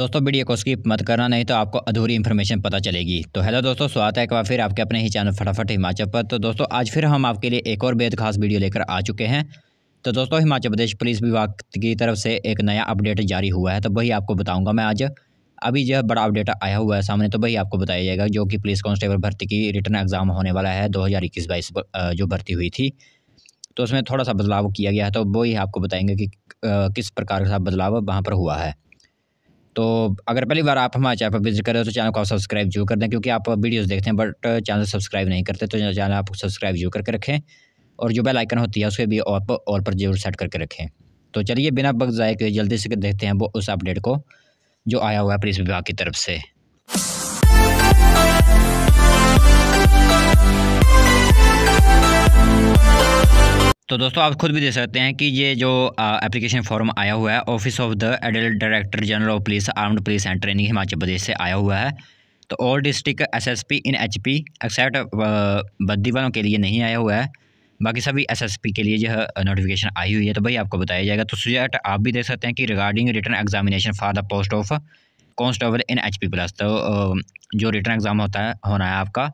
दोस्तों वीडियो को स्किप मत करना नहीं तो आपको अधूरी इन्फॉर्मेशन पता चलेगी तो हेलो दोस्तों स्वागत है एक बार फिर आपके अपने ही चैनल फटाफट हिमाचल पर तो दोस्तों आज फिर हम आपके लिए एक और बेहद खास वीडियो लेकर आ चुके हैं तो दोस्तों हिमाचल प्रदेश पुलिस विभाग की तरफ से एक नया अपडेट जारी हुआ है तो वही आपको बताऊँगा मैं आज अभी जो बड़ा अपडेट आया हुआ है सामने तो वही आपको बताया जाएगा जो कि पुलिस कॉन्स्टेबल भर्ती की रिटर्न एग्ज़ाम होने वाला है दो हज़ार इक्कीस बाईस जो भर्ती हुई थी तो उसमें थोड़ा सा बदलाव किया गया है तो वही आपको बताएंगे कि किस प्रकार का बदलाव वहाँ पर हुआ है तो अगर पहली बार आप हमारे चैनल पर विजिट करें तो चैनल को आप सब्सक्राइब जरूर कर दें क्योंकि आप वीडियोस देखते हैं बट चैनल सब्सक्राइब नहीं करते तो चैनल आप सब्सक्राइब जरूर करके रखें और जो बेल आइकन होती है उसे भी ऑल पर ऑल पर जरूर सेट करके रखें तो चलिए बिना वक्त जाए के जल्दी से देखते हैं वो उस अपडेट को जो आया हुआ है पुलिस विभाग की तरफ से तो दोस्तों आप खुद भी देख सकते हैं कि ये जो एप्लीकेशन फॉर्म आया हुआ है office of the adult director general of police armed police and training Himachal Pradesh से आया हुआ है तो all district SSP in HP except Baddi वालों के लिए नहीं आया हुआ है बाकी सभी एसएसपी के लिए जो है नोटिफिकेशन आई हुई है तो भाई आपको बताया जाएगा तो सुजेक्ट आप भी देख सकते हैं कि regarding written examination for the post of constable in H plus तो जो रिटर्न एग्ज़ाम होता है होना है आपका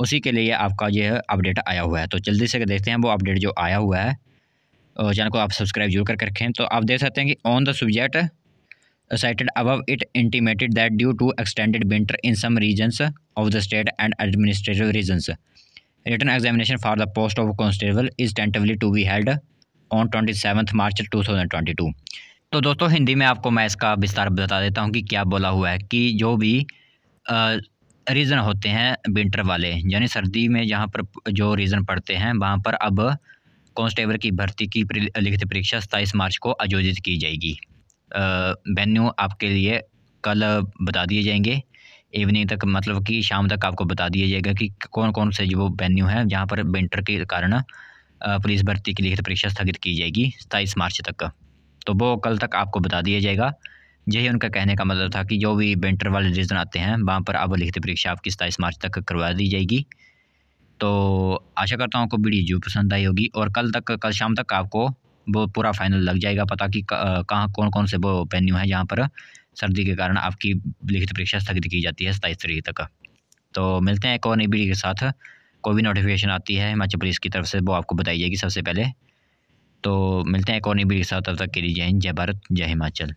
उसी के लिए आपका यह अपडेट आया हुआ है तो जल्दी से देखते हैं वो अपडेट जो आया हुआ है चैनल को आप सब्सक्राइब जरूर करके रखें तो आप देख सकते हैं कि on the subject cited above it intimated that due to extended winter in some regions of the state and administrative reasons written examination for the post of constable is tentatively to be held on twenty seventh March two thousand twenty two तो दोस्तों हिंदी में आपको मैं इसका विस्तार बता देता हूँ कि क्या बोला हुआ है कि जो भी रीज़न होते हैं विंटर वाले यानी सर्दी में जहाँ पर जो रीज़न पड़ते हैं वहाँ पर अब कॉन्स्टेबल की भर्ती की लिखित परीक्षा सताईस मार्च को आयोजित की जाएगी वेन्यू आपके लिए कल बता दिए जाएंगे इवनिंग तक मतलब कि शाम तक आपको बता दिया जाएगा कि कौन कौन से जो वेन्यू हैं जहाँ पर विंटर के कारण पुलिस भर्ती की लिखित परीक्षा स्थगित की जाएगी सताईस मार्च तक तो वो कल तक आपको बता दिया जाएगा यही उनका कहने का मतलब था कि जो भी बेंटर वाले रीज़न आते हैं वहाँ पर अब लिखित परीक्षा आपकी सताईस मार्च तक करवा दी जाएगी तो आशा करता हूँ आपको वीडियो जो पसंद आई होगी और कल तक कल शाम तक आपको वो पूरा फाइनल लग जाएगा पता कि कहाँ कौन कौन से वो वेन्यू हैं जहाँ पर सर्दी के कारण आपकी लिखित परीक्षा स्थगित की जाती है सताईस तारीख तक तो मिलते हैं एक और नई वीडियो के साथ कोई भी नोटिफिकेशन आती है हिमाचल पुलिस की तरफ से वो आपको बताई जाएगी सबसे पहले तो मिलते हैं एक और नई वीडियो के साथ तब तक के लिए जय हिंद जय भारत जय हिमाचल